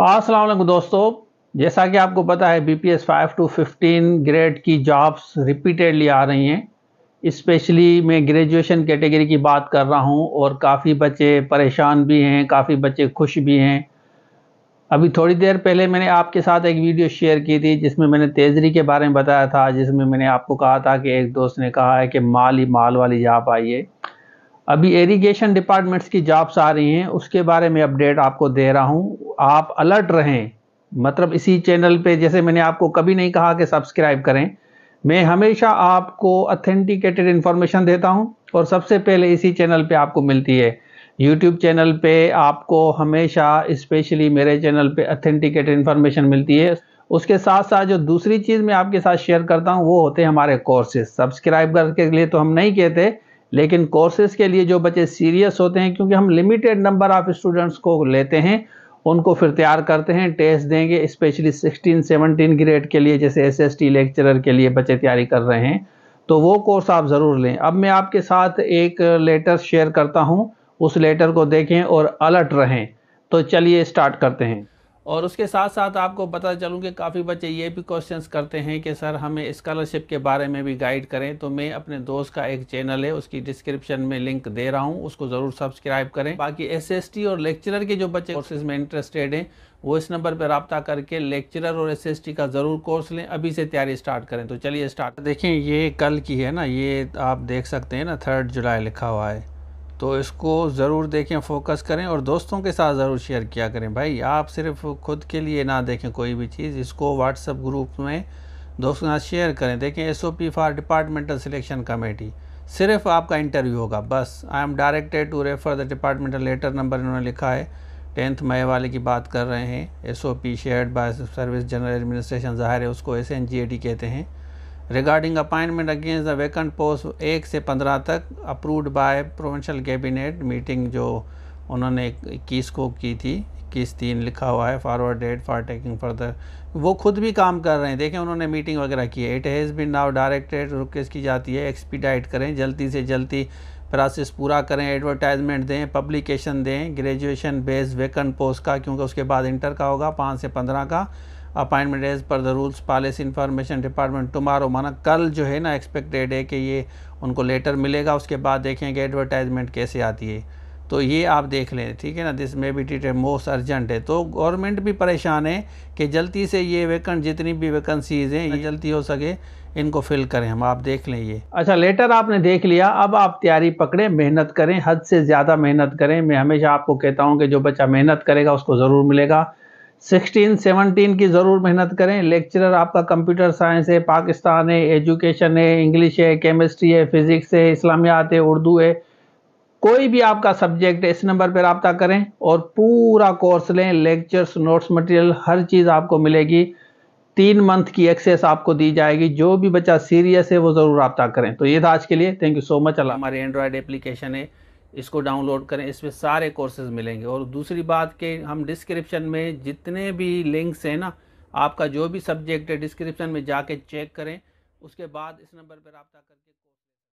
असलम दोस्तों जैसा कि आपको पता है B P S five to fifteen grade की जॉब्स रिपीटेडली आ रही हैं इस्पेशली मैं ग्रेजुएशन कैटेगरी की बात कर रहा हूं और काफ़ी बच्चे परेशान भी हैं काफ़ी बच्चे खुश भी हैं अभी थोड़ी देर पहले मैंने आपके साथ एक वीडियो शेयर की थी जिसमें मैंने तेजरी के बारे में बताया था जिसमें मैंने आपको कहा था कि एक दोस्त ने कहा है कि माल ही माल वाली जॉब आई है अभी इरिगेशन डिपार्टमेंट्स की जॉब्स आ रही हैं उसके बारे में अपडेट आपको दे रहा हूँ आप अलर्ट रहें मतलब इसी चैनल पे जैसे मैंने आपको कभी नहीं कहा कि सब्सक्राइब करें मैं हमेशा आपको अथेंटिकेटेड इन्फॉर्मेशन देता हूँ और सबसे पहले इसी चैनल पे आपको मिलती है यूट्यूब चैनल पे आपको हमेशा स्पेशली मेरे चैनल पे अथेंटिकेटेड इन्फॉर्मेशन मिलती है उसके साथ साथ जो दूसरी चीज़ मैं आपके साथ शेयर करता हूँ वो होते हैं हमारे कोर्सेज सब्सक्राइब करके लिए तो हम नहीं कहते लेकिन कोर्सेज़ के लिए जो बच्चे सीरियस होते हैं क्योंकि हम लिमिटेड नंबर ऑफ़ स्टूडेंट्स को लेते हैं उनको फिर तैयार करते हैं टेस्ट देंगे स्पेशली 16, 17 ग्रेड के लिए जैसे एसएसटी लेक्चरर के लिए बच्चे तैयारी कर रहे हैं तो वो कोर्स आप ज़रूर लें अब मैं आपके साथ एक लेटर शेयर करता हूँ उस लेटर को देखें और अलर्ट रहें तो चलिए स्टार्ट करते हैं और उसके साथ साथ आपको पता चलूँ कि काफ़ी बच्चे ये भी क्वेश्चंस करते हैं कि सर हमें स्कॉलरशिप के बारे में भी गाइड करें तो मैं अपने दोस्त का एक चैनल है उसकी डिस्क्रिप्शन में लिंक दे रहा हूँ उसको ज़रूर सब्सक्राइब करें बाकी एस और लेक्चरर के जो बच्चे कोर्सेज में इंटरेस्टेड हैं वो इस नंबर पर रबता करके लेक्चरर और एस का ज़रूर कोर्स लें अभी से तैयारी स्टार्ट करें तो चलिए स्टार्ट देखें ये कल की है ना ये आप देख सकते हैं ना थर्ड जुलाई लिखा हुआ है तो इसको ज़रूर देखें फोकस करें और दोस्तों के साथ ज़रूर शेयर किया करें भाई आप सिर्फ खुद के लिए ना देखें कोई भी चीज़ इसको व्हाट्सअप ग्रुप में दोस्तों के साथ शेयर करें देखें S O P for departmental selection committee सिर्फ आपका इंटरव्यू होगा बस I am directed to refer the departmental letter number इन्होंने लिखा है टेंथ मई वाले की बात कर रहे हैं S O P shared by service general administration ज़ाहिर है उसको एस एन जी कहते हैं regarding appointment against the vacant post एक से पंद्रह तक approved by provincial cabinet meeting जो उन्होंने इक्कीस को की थी इक्कीस तीन लिखा हुआ है forward date for taking further वो खुद भी काम कर रहे हैं देखें उन्होंने मीटिंग वगैरह की है it has been now directed request की जाती है एक्सपीडाइट करें जल्दी से जल्दी प्रोसेस पूरा करें एडवर्टाइजमेंट दें पब्लिकेशन दें ग्रेजुएशन बेस्ड वेकेंट पोस्ट का क्योंकि उसके बाद इंटर का होगा पाँच से पंद्रह का appointment as per the rules policy information department tomorrow माना कल जो है ना एक्सपेक्टेड है कि ये उनको लेटर मिलेगा उसके बाद देखेंगे एडवर्टाइजमेंट कैसे आती है तो ये आप देख लें ठीक है ना this may be treated most urgent है तो गवर्नमेंट भी परेशान है कि जल्दी से ये वेकेंट जितनी भी वैकेंसीज़ हैं ये हाँ जल्दी हो सके इनको फिल करें हम आप देख लें ये अच्छा लेटर आपने देख लिया अब आप तैयारी पकड़ें मेहनत करें हद से ज़्यादा मेहनत करें मैं हमेशा आपको कहता हूँ कि जो बच्चा मेहनत करेगा उसको ज़रूर मिलेगा सिक्सटीन सेवनटीन की ज़रूर मेहनत करें लेक्चरर आपका कंप्यूटर साइंस है पाकिस्तान है एजुकेशन है इंग्लिश है केमिस्ट्री है फिज़िक्स है इस्लामियात है उर्दू है कोई भी आपका सब्जेक्ट है इस नंबर पर रबता करें और पूरा कोर्स लें लेक्चर्स नोट्स मटेरियल हर चीज़ आपको मिलेगी तीन मंथ की एक्सेस आपको दी जाएगी जो भी बच्चा सीरियस है वो ज़रूर रबता करें तो ये था आज के लिए thank you so much Allah हमारे एंड्रॉयड एप्लीकेशन है इसको डाउनलोड करें इसमें सारे कोर्सेज मिलेंगे और दूसरी बात के हम डिस्क्रिप्शन में जितने भी लिंक्स हैं ना आपका जो भी सब्जेक्ट है डिस्क्रिप्शन में जाके चेक करें उसके बाद इस नंबर पर रबता करके